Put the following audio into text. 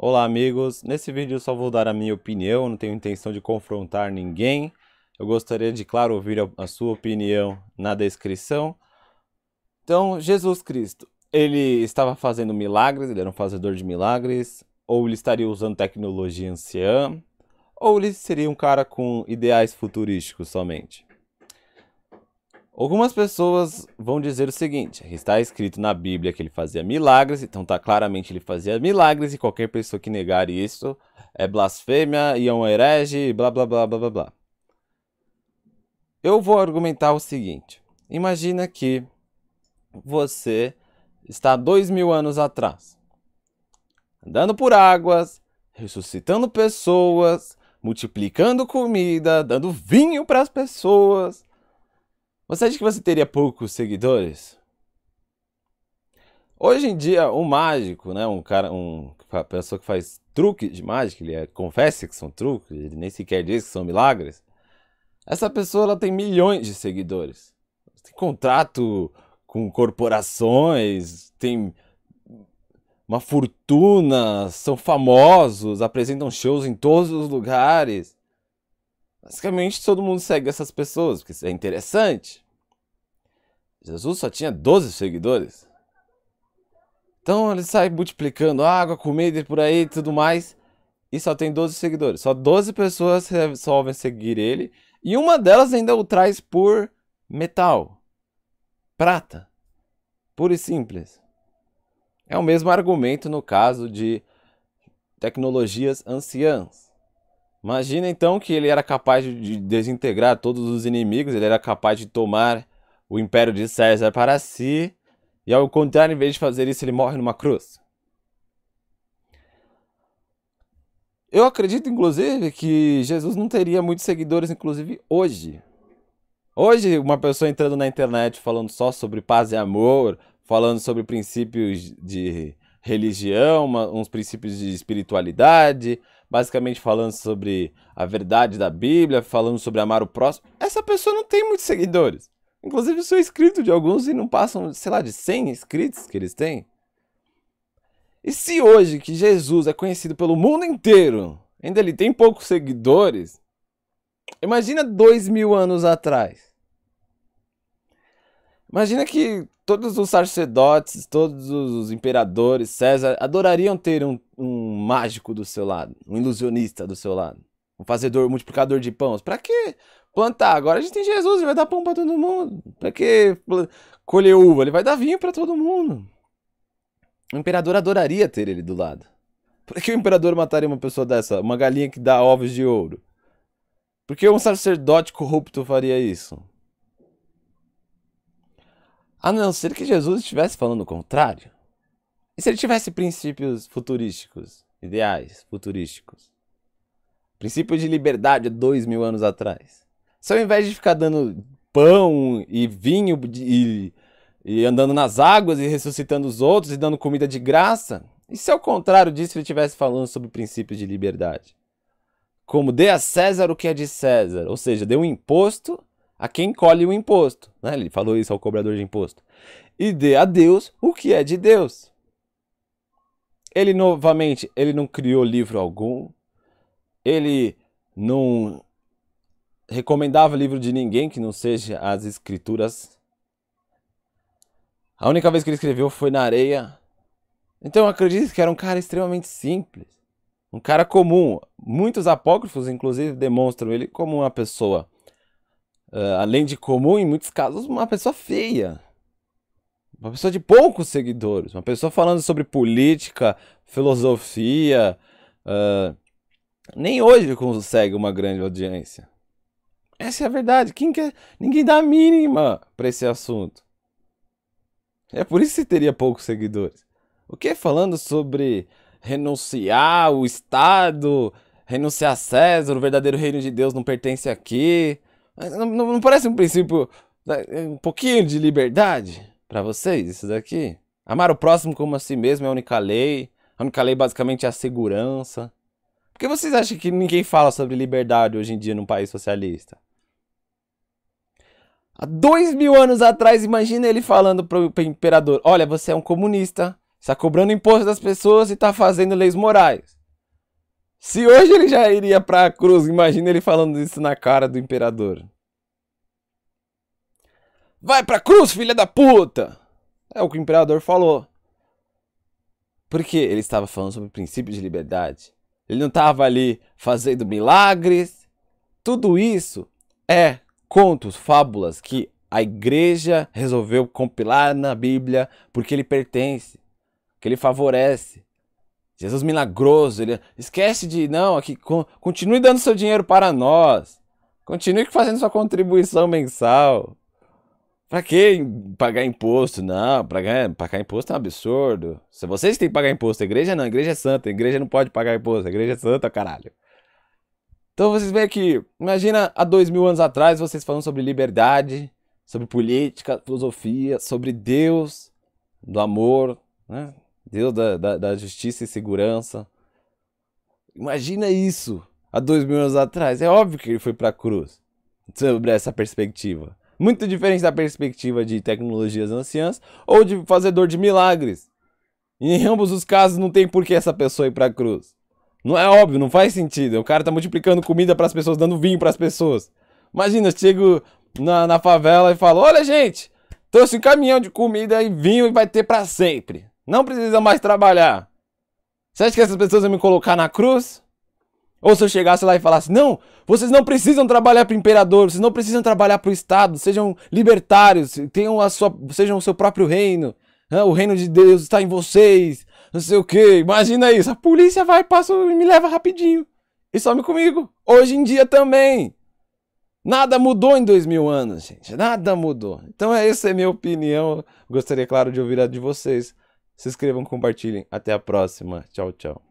Olá amigos, nesse vídeo eu só vou dar a minha opinião, não tenho intenção de confrontar ninguém. Eu gostaria de, claro, ouvir a, sua opinião na descrição. Então, Jesus Cristo, ele estava fazendo milagres, ele era um fazedor de milagres, ou ele estaria usando tecnologia anciã, ou ele seria um cara com ideais futurísticos somente? Algumas pessoas vão dizer o seguinte: está escrito na Bíblia que ele fazia milagres, então tá claramente ele fazia milagres e qualquer pessoa que negar isso é blasfêmia e é um herege, blá blá blá blá blá blá. Eu vou argumentar o seguinte: imagina que você está dois mil anos atrás, andando por águas, ressuscitando pessoas, multiplicando comida, dando vinho para as pessoas você acha que você teria poucos seguidores? Hoje em dia, um mágico, né, um cara, um uma pessoa que faz truques de mágica, ele é, confessa que são truques, ele nem sequer diz que são milagres. Essa pessoa ela tem milhões de seguidores. Tem contrato com corporações, tem uma fortuna, são famosos, apresentam shows em todos os lugares. Basicamente, todo mundo segue essas pessoas, porque isso é interessante. Jesus só tinha 12 seguidores. Então ele sai multiplicando água, comida e por aí e tudo mais. E só tem 12 seguidores. Só 12 pessoas resolvem seguir ele. E uma delas ainda o traz por metal, prata, pura e simples. É o mesmo argumento no caso de tecnologias anciãs. Imagina então que ele era capaz de desintegrar todos os inimigos, ele era capaz de tomar o império de César para si, e ao contrário, em vez de fazer isso, ele morre numa cruz. Eu acredito, inclusive, que Jesus não teria muitos seguidores, inclusive hoje. Hoje, uma pessoa entrando na internet falando só sobre paz e amor, falando sobre princípios de religião, uma, uns princípios de espiritualidade, basicamente falando sobre a verdade da Bíblia, falando sobre amar o próximo. Essa pessoa não tem muitos seguidores. Inclusive, sou inscrito de alguns e não passam, sei lá, de 100 inscritos que eles têm. E se hoje que Jesus é conhecido pelo mundo inteiro, ainda ele tem poucos seguidores, imagina dois mil anos atrás. Imagina que todos os sacerdotes, todos os imperadores, César, adorariam ter um, um mágico do seu lado, um ilusionista do seu lado, um fazedor, um multiplicador de pães. Para que plantar? Agora a gente tem Jesus, ele vai dar pão para todo mundo. Para que colher uva? Ele vai dar vinho para todo mundo. O imperador adoraria ter ele do lado. Por que o imperador mataria uma pessoa dessa? Uma galinha que dá ovos de ouro? Por que um sacerdote corrupto faria isso? A não ser que Jesus estivesse falando o contrário. E se ele tivesse princípios futurísticos, ideais futurísticos? Princípios de liberdade dois mil anos atrás. Se ao invés de ficar dando pão e vinho e, e andando nas águas e ressuscitando os outros e dando comida de graça, e se ao contrário disso ele estivesse falando sobre princípios de liberdade? Como dê a César o que é de César, ou seja, dê um imposto a quem colhe o imposto. Né? Ele falou isso ao cobrador de imposto. E dê a Deus o que é de Deus. Ele novamente, ele não criou livro algum. Ele não recomendava livro de ninguém que não seja as escrituras. A única vez que ele escreveu foi na areia. Então eu acredito que era um cara extremamente simples, um cara comum. Muitos apócrifos inclusive demonstram ele como uma pessoa Uh, além de comum, em muitos casos, uma pessoa feia. Uma pessoa de poucos seguidores. Uma pessoa falando sobre política, filosofia. Uh, nem hoje consegue uma grande audiência. Essa é a verdade. Quem quer... Ninguém dá a mínima para esse assunto. É por isso que teria poucos seguidores. O que falando sobre renunciar o Estado, renunciar a César, o verdadeiro reino de Deus não pertence aqui. Não, não, parece um princípio, né, um pouquinho de liberdade para vocês, isso daqui? Amar o próximo como a si mesmo é a única lei. A única lei basicamente é a segurança. Por que vocês acham que ninguém fala sobre liberdade hoje em dia num país socialista? Há dois mil anos atrás, imagina ele falando pro imperador: Olha, você é um comunista, está cobrando imposto das pessoas e está fazendo leis morais. Se hoje ele já iria para a cruz, imagina ele falando isso na cara do imperador. Vai pra cruz, filha da puta! É o que o imperador falou. Porque ele estava falando sobre o princípio de liberdade. Ele não estava ali fazendo milagres. Tudo isso é contos, fábulas que a igreja resolveu compilar na Bíblia porque ele pertence, que ele favorece. Jesus milagroso, ele esquece de não, aqui continue dando seu dinheiro para nós. Continue fazendo sua contribuição mensal. Para que pagar imposto? Não, pagar, pagar imposto é um absurdo. Se vocês têm que pagar imposto, a igreja não, a igreja é santa, a igreja não pode pagar imposto, a igreja é santa, caralho. Então vocês veem que, imagina há dois mil anos atrás vocês falando sobre liberdade, sobre política, filosofia, sobre Deus, do amor, né? Deus da, da, da justiça e segurança. Imagina isso há dois mil anos atrás. É óbvio que ele foi para a cruz sobre essa perspectiva. Muito diferente da perspectiva de tecnologias anciãs ou de fazedor de milagres. E em ambos os casos não tem por que essa pessoa ir para a cruz. Não é óbvio, não faz sentido. O cara tá multiplicando comida para as pessoas, dando vinho para as pessoas. Imagina, eu chego na, na favela e falo: "Olha, gente, trouxe um caminhão de comida e vinho e vai ter para sempre". Não precisa mais trabalhar. Você acha que essas pessoas vão me colocar na cruz? Ou se eu chegasse lá e falasse: não, vocês não precisam trabalhar para o imperador, vocês não precisam trabalhar para o Estado, sejam libertários, tenham a sua, sejam o seu próprio reino, né? o reino de Deus está em vocês, não sei o que. Imagina isso: a polícia vai, passa e me leva rapidinho e some comigo. Hoje em dia também. Nada mudou em dois mil anos, gente. Nada mudou. Então, é, essa é a minha opinião. Gostaria, claro, de ouvir a de vocês se inscrevam, compartilhem. Até a próxima. Tchau, tchau.